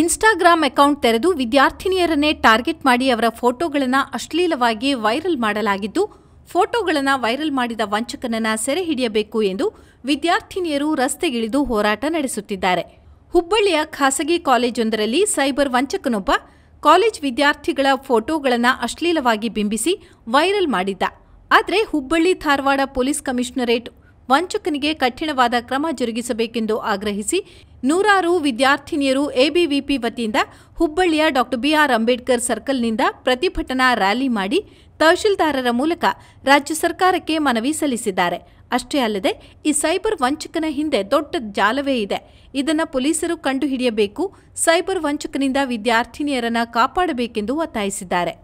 Instagram account ತೆರೆದು ವಿದ್ಯಾರ್ಥಿನಿಯರನ್ನೇ target ಮಾಡಿ ಅವರ ಫೋಟೋಗಳನ್ನು ಅಶ್ಲೀಲವಾಗಿ ವೈರಲ್ ಮಾಡಲಾಗಿದ್ದು ಫೋಟೋಗಳನ್ನು ವೈರಲ್ ಮಾಡಿದ ವಂಚಕನನ್ನು ಸೆರೆ ಹಿಡಿಯಬೇಕು ಎಂದು ವಿದ್ಯಾರ್ಥಿನಿಯರು ರಸ್ತೆಗಿಳಿದು ಹೋರಾಟ ನಡೆಸುತ್ತಿದ್ದಾರೆ ಹುಬ್ಬಳ್ಳಿಯ ಖಾಸಗಿ ಕಾಲೇಜೊಂದರಲ್ಲಿ ಸೈಬರ್ ವಂಚಕನೊಬ್ಬ ಕಾಲೇಜ್ ವಿದ್ಯಾರ್ಥಿಗಳ ಫೋಟೋಗಳನ್ನು ಅಶ್ಲೀಲವಾಗಿ ಬಿಂಬಿಸಿ ವೈರಲ್ ಮಾಡಿದ್ದ ಆದರೆ ಹುಬ್ಬಳ್ಳಿ ಧಾರವಾಡ ಪೊಲೀಸ್ ಕಮಿಷನರೇಟ್ ವಂಚಕನಿಗೆ ಕಠಿಣವಾದ ಕ್ರಮ ಜರುಗಿಸಬೇಕೆಂದು ಆಗ್ರಹಿಸಿ ನೂರಾರು ವಿದ್ಯಾರ್ಥಿನಿಯರು ಎಬಿವಿಪಿ ವತಿಯಿಂದ ಹುಬ್ಬಳ್ಳಿಯ ಡಾಕ್ಟರ್ ಬಿಆರ್ ಅಂಬೇಡ್ಕರ್ ಸರ್ಕಲ್ನಿಂದ ಪ್ರತಿಭಟನಾ ರ್ಯಾಲಿ ಮಾಡಿ ತಹಶೀಲ್ದಾರರ ಮೂಲಕ ರಾಜ್ಯ ಸರ್ಕಾರಕ್ಕೆ ಮನವಿ ಸಲ್ಲಿಸಿದ್ದಾರೆ ಅಷ್ಟೇ ಅಲ್ಲದೆ ಈ ಸೈಬರ್ ವಂಚಕನ ಹಿಂದೆ ದೊಡ್ಡ ಜಾಲವೇ ಇದೆ ಇದನ್ನು ಪೊಲೀಸರು ಕಂಡುಹಿಡಿಯಬೇಕು ಸೈಬರ್ ವಂಚಕನಿಂದ ವಿದ್ಯಾರ್ಥಿನಿಯರನ್ನ ಕಾಪಾಡಬೇಕೆಂದು ಒತ್ತಾಯಿಸಿದ್ದಾರೆ